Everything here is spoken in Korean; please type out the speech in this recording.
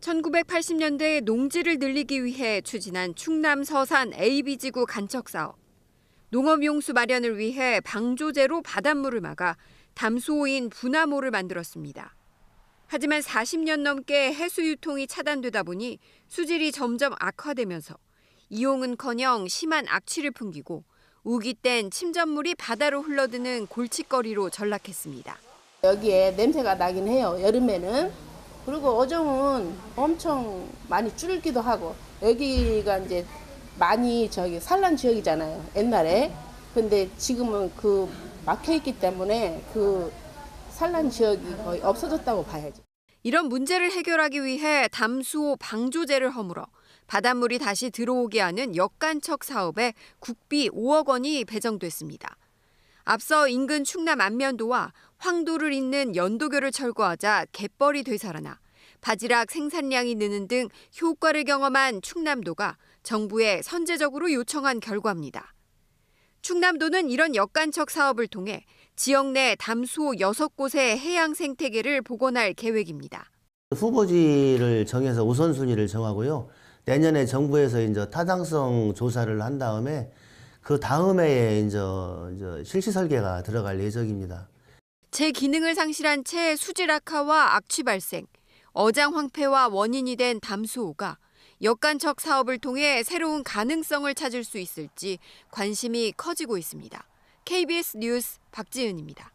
1980년대 에 농지를 늘리기 위해 추진한 충남 서산 AB지구 간척사업. 농업용수 마련을 위해 방조제로 바닷물을 막아 담수호인 분화모를 만들었습니다. 하지만 40년 넘게 해수 유통이 차단되다 보니 수질이 점점 악화되면서 이용은커녕 심한 악취를 풍기고 우기 땐 침전물이 바다로 흘러드는 골칫거리로 전락했습니다. 여기에 냄새가 나긴 해요. 여름에는 그리고 어종은 엄청 많이 줄기도 하고 여기가 이제 많이 저기 산란 지역이잖아요 옛날에 근데 지금은 그 막혀 있기 때문에 그 산란 지역이 거의 없어졌다고 봐야죠. 이런 문제를 해결하기 위해 담수호 방조제를 허물어 바닷물이 다시 들어오게 하는 역간척 사업에 국비 5억 원이 배정됐습니다. 앞서 인근 충남 안면도와 황도를 잇는 연도교를 철거하자 갯벌이 되살아나 바지락 생산량이 느는 등 효과를 경험한 충남도가 정부에 선제적으로 요청한 결과입니다. 충남도는 이런 역간척 사업을 통해 지역 내 담수호 6곳의 해양 생태계를 복원할 계획입니다. 후보지를 정해서 우선순위를 정하고요. 내년에 정부에서 이제 타당성 조사를 한 다음에 그 다음에 이제, 이제 실시 설계가 들어갈 예정입니다. 제 기능을 상실한 채 수질 악화와 악취 발생, 어장 황폐와 원인이 된 담수호가 역간척 사업을 통해 새로운 가능성을 찾을 수 있을지 관심이 커지고 있습니다. KBS 뉴스 박지은입니다.